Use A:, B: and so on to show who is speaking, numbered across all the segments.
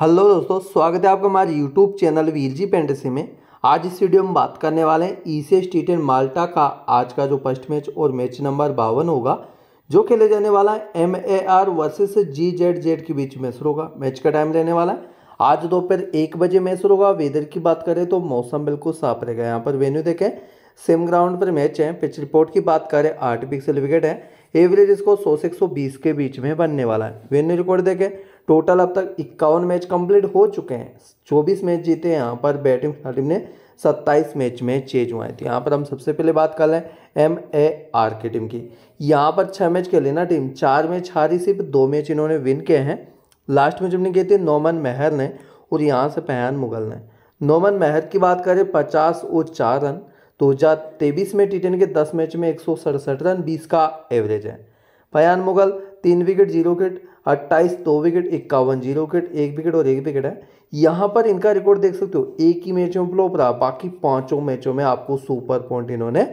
A: hello दोस्तों स्वागत है आपका हमारे यूट्यूब चैनल वीर जी पेंडेसी में आज इस वीडियो में बात करने वाले हैं ईसे स्टेट एंड माल्टा का आज का जो फर्स्ट मैच और मैच नंबर बावन होगा जो खेले जाने वाला है M A R versus G Z Z के बीच मैच होगा मैच का टाइम रहने वाला है आज दोपहर एक बजे मैच होगा वेदर की बात करें तो मौसम बिल्कुल साफ रहेगा यहाँ पर वेन्यू देखें सेम ग्राउंड पर मैच है पिच रिपोर्ट की बात करें आठ पिक्सल विकेट है एवरेज इसको सौ से एक के बीच में बनने वाला है वेन्यू रिकॉर्ड देखें टोटल अब तक इक्यावन मैच कंप्लीट हो चुके हैं चौबीस मैच जीते हैं यहाँ पर बैटिंग टीम ने सत्ताईस मैच में चेज हुआ है तो यहाँ पर हम सबसे पहले बात कर लें एम ए आर की टीम की यहाँ पर छः मैच खेली ना टीम चार मैच हारी सिर्फ दो मैच इन्होंने विन किए हैं लास्ट मैच हमने किए थे नोमन मेहर ने और यहाँ से पहन मुगल ने नोमन मेहर की बात करें पचास और चार रन दो हज़ार तेईस में टी के दस मैच में एक सौ सड़सठ रन बीस का एवरेज है पयान मुगल तीन विकेट जीरो विकेट अट्ठाईस दो विकेट इक्यावन जीरो विकेट एक विकेट और एक विकेट है यहाँ पर इनका रिकॉर्ड देख सकते हो एक ही मैचों में फ्लॉप रहा बाकी पांचों मैचों में आपको सुपर पॉइंट इन्होंने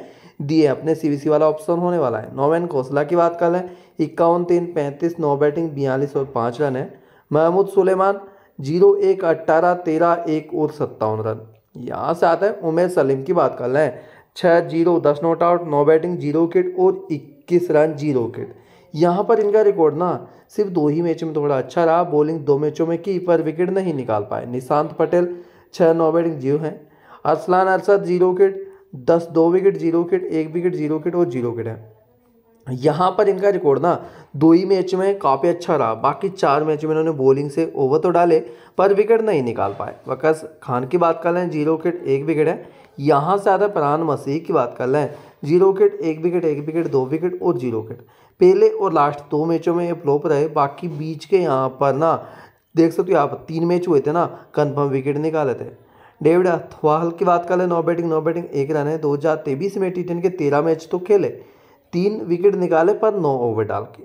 A: दिए अपने सीबीसी वाला ऑप्शन होने वाला है नोवेन घोसला की बात कर लें इक्यावन तीन पैंतीस नौ बैटिंग बयालीस और पाँच रन है महमूद सुलेमान जीरो एक अट्ठारह तेरह एक और सत्तावन रन यहाँ से आता है उमेर सलीम की बात कर लें छः जीरो दस नॉट आउट नौ बैटिंग जीरो विकेट और इक्कीस रन जीरो विकेट यहाँ पर इनका रिकॉर्ड ना सिर्फ दो ही मैचों में थोड़ा अच्छा रहा बॉलिंग दो मैचों में की पर विकेट नहीं निकाल पाए निशांत पटेल छः नौ बैटिंग जीरो हैं अरसलान अरसद जीरो विकेट दस दो विकेट जीरो विकेट एक विकेट जीरो विकेट और जीरो विकेट है यहाँ पर इनका रिकॉर्ड ना दो ही मैच में काफ़ी अच्छा रहा बाकी चार मैच में इन्होंने बॉलिंग से ओवर तो डाले पर विकेट नहीं निकाल पाए वकस खान की बात कर लें जीरो विकेट एक विकेट है यहाँ से ज़्यादा फरहान मसीह की बात कर लें जीरो विकेट एक विकेट एक विकेट दो विकेट और जीरो विकेट पहले और लास्ट दो मैचों में ये फ्लॉप रहे बाकी बीच के यहाँ पर ना देख सकते हो आप तीन मैच हुए थे ना कन्फर्म विकेट निकाले थे डेविड अथवाहल की बात कर ले नौ बैटिंग नौ बैटिंग एक रन है दो हज़ार तेईस में टी के तेरह मैच तो खेले तीन विकेट निकाले पर नौ ओवर डाल के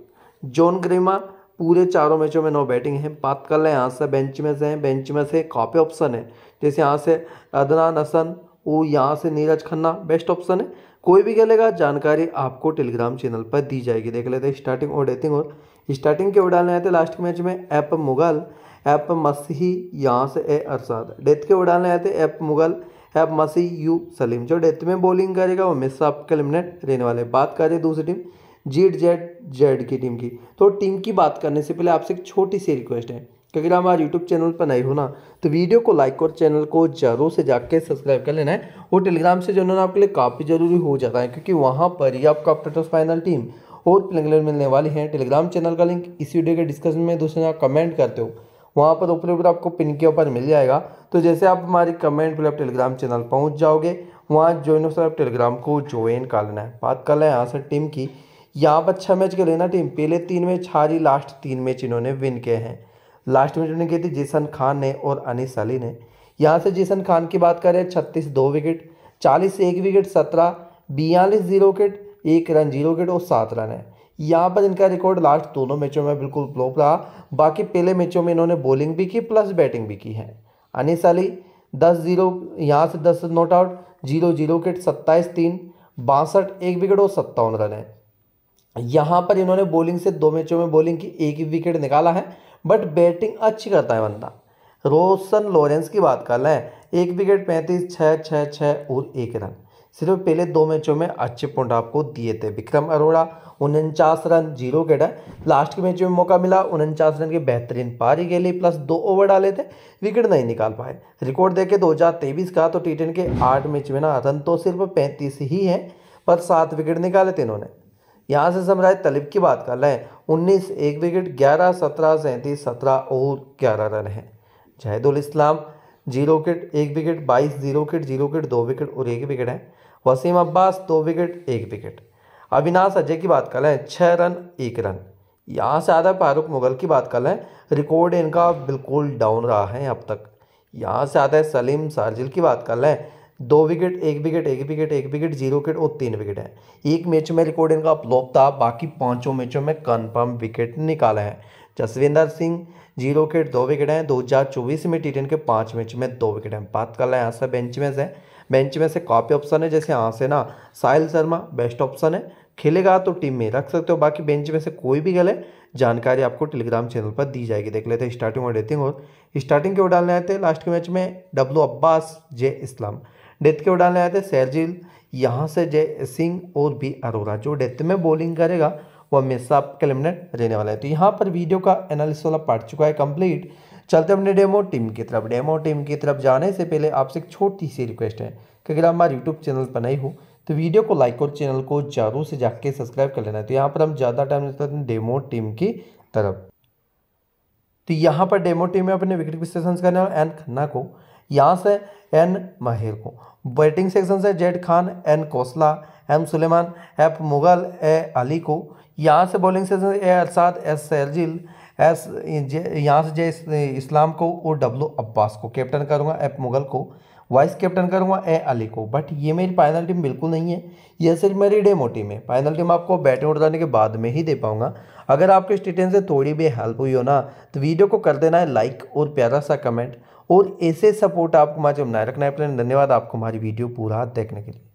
A: जॉन ग्रेमा पूरे चारों मैचों में नौ बैटिंग है बात कर लें यहाँ से बेंच में से हैं बेंच में से काफ़ी ऑप्शन है जैसे यहाँ से अदनान हसन वो यहाँ से नीरज खन्ना बेस्ट ऑप्शन है कोई भी कहलेगा जानकारी आपको टेलीग्राम चैनल पर दी जाएगी देख लेते हैं स्टार्टिंग और डेटिंग और स्टार्टिंग के उड़ाने आए थे लास्ट मैच में ऐप मुगल ऐप मसीही यहाँ से ए अरसाद डेथ के उड़ाने आए थे F Mughal F Masih U Salim जो डेथ में बॉलिंग करेगा वो मिस आपके लिमिनेट रहने वाले बात करें दूसरी टीम जीट जेड जेड की टीम की तो टीम की बात करने से पहले आपसे एक छोटी सी रिक्वेस्ट है क्योंकि अगर हमारे यूट्यूब चैनल पर नहीं हो ना तो वीडियो को लाइक और चैनल को जरूर से जाके सब्सक्राइब कर लेना है और टेलीग्राम से जो है आपके लिए काफ़ी ज़रूरी हो जाता है क्योंकि वहाँ पर ही आपका अपडेट फाइनल टीम और प्लेंगलर मिलने वाली हैं टेलीग्राम चैनल का लिंक इस वीडियो के डिस्कशन में दूसरे आप कमेंट करते हो वहाँ पर ऊपर ऊपर आपको पिन के ऊपर मिल जाएगा तो जैसे आप हमारे कमेंट पर आप टेलीग्राम चैनल पहुँच जाओगे वहाँ ज्वाइन हो सर आप टेलीग्राम को ज्वाइन कर लेना है बात कर लें यहाँ सर टीम की यहाँ पर छः मैच के लेना टीम पहले तीन मैच हारी लास्ट तीन मैच इन्होंने विन किए हैं लास्ट में उन्होंने की थी जेसन खान ने और अनिस अली ने यहाँ से जेसन खान की बात करें छत्तीस दो विकेट चालीस एक विकेट सत्रह बयालीस जीरो विकेट एक रन जीरो विकेट और सात रन है यहाँ पर इनका रिकॉर्ड लास्ट दोनों मैचों में बिल्कुल फ्लॉप रहा बाकी पहले मैचों में इन्होंने बॉलिंग भी की प्लस बैटिंग भी की है अनिस अली दस जीरो यहाँ से दस not out zero zero wicket सत्ताईस तीन बासठ एक विकेट और सत्तावन रन है यहाँ पर इन्होंने बॉलिंग से दो मैचों में बॉलिंग की एक विकेट निकाला है बट बैटिंग अच्छी करता है बंदा रोशन लॉरेंस की बात कर लें एक विकेट पैंतीस छः छः छः और एक रन सिर्फ पहले दो मैचों में अच्छे पॉइंट आपको दिए थे विक्रम अरोड़ा उनचास रन जीरो विकेट है लास्ट के मैच में मौका मिला उनचास रन की बेहतरीन पारी खेली प्लस दो ओवर डाले थे विकेट नहीं निकाल पाए रिकॉर्ड देखे दो हज़ार तेईस का तो टी के आठ मैच में ना रन तो सिर्फ पैंतीस ही है पर सात विकेट निकाले थे इन्होंने यहाँ से सम्राज तलिब की बात कर लें उन्नीस एक विकेट ग्यारह सत्रह सैंतीस सत्रह और ग्यारह रन हैं जहदुल इस्लाम जीरो विकेट एक विकेट बाईस जीरो विकेट जीरो विकेट दो विकेट और एक विकेट है वसीम अब्बास दो विकेट एक विकेट अविनाश अजय की बात कर लें छः रन एक रन यहाँ से आदब फारूक मुगल की बात कर लें रिकॉर्ड इनका बिल्कुल डाउन रहा है अब तक यहाँ से आधा है सलीम सारजिल की बात कर लें दो विकेट एक विकेट एक विकेट एक विकेट जीरो विकेट और तीन विकेट है एक मैच में रिकॉर्ड इनका फ्लॉप था बाकी पांचों मैचों में कन्फर्म विकेट निकाला है जसविंदर सिंह जीरो विकेट दो विकेट हैं दो हज़ार चौबीस में टी के पाँच मैच में दो विकेट हैं बात कर रहे हैं यहाँ से बेंच में से बेंच में से काफ़ी ऑप्शन है जैसे यहाँ से ना साहिल शर्मा बेस्ट ऑप्शन है खेलेगा तो टीम में रख सकते हो बाकी बेंच में से कोई भी खेले जानकारी आपको टेलीग्राम चैनल पर दी जाएगी देख लेते हैं स्टार्टिंग और रेटिंग और स्टार्टिंग के वो डालने आए थे लास्ट के मैच में W Abbas J Islam death के उड़ाने आए थे सैरजिल यहाँ से जय सिंह और बी अरोरा जो डेथ में बॉलिंग करेगा वो हमेशा आपके एलिमिनेट रहने वाला है तो यहाँ पर वीडियो का एनालिसिस वाला पार्ट चुका है कंप्लीट चलते अपने डेमो टीम की तरफ डेमो टीम की तरफ जाने से पहले आपसे एक छोटी सी रिक्वेस्ट है कि अगर हमारे यूट्यूब चैनल पर नहीं हो तो वीडियो को लाइक और चैनल को जरूर से जाके सब्सक्राइब कर लेना है तो यहाँ पर हम ज़्यादा टाइम देते हैं डेमो टीम की तरफ तो यहाँ पर डेमो टीम में अपने विकेट विश्लेषण करने वाले एन खन्ना को यहाँ से एन माहिर को बैटिंग सेक्शन से Z Khan N Kosla M Suleman F Mughal A Ali को यहाँ से बॉलिंग सेक्शन से ए अरसाद एस सैरजिल एस यहाँ से जे इस्लाम को और डब्लू अब्बास को कैप्टन करूँगा एफ मुगल को वाइस कैप्टन करूँगा ए अली को बट ये मेरी फाइनल टीम बिल्कुल नहीं है ये सिर्फ मेरी डेमो टीम है फाइनल टीम आपको बैटिंग जाने के बाद में ही दे पाऊँगा अगर आपके स्टेटन से थोड़ी भी हेल्प हुई हो ना तो वीडियो को कर देना है लाइक और प्यारा सा कमेंट और ऐसे सपोर्ट आपको हमारे बनाए रखना है अपने धन्यवाद आपको हमारी वीडियो पूरा देखने के लिए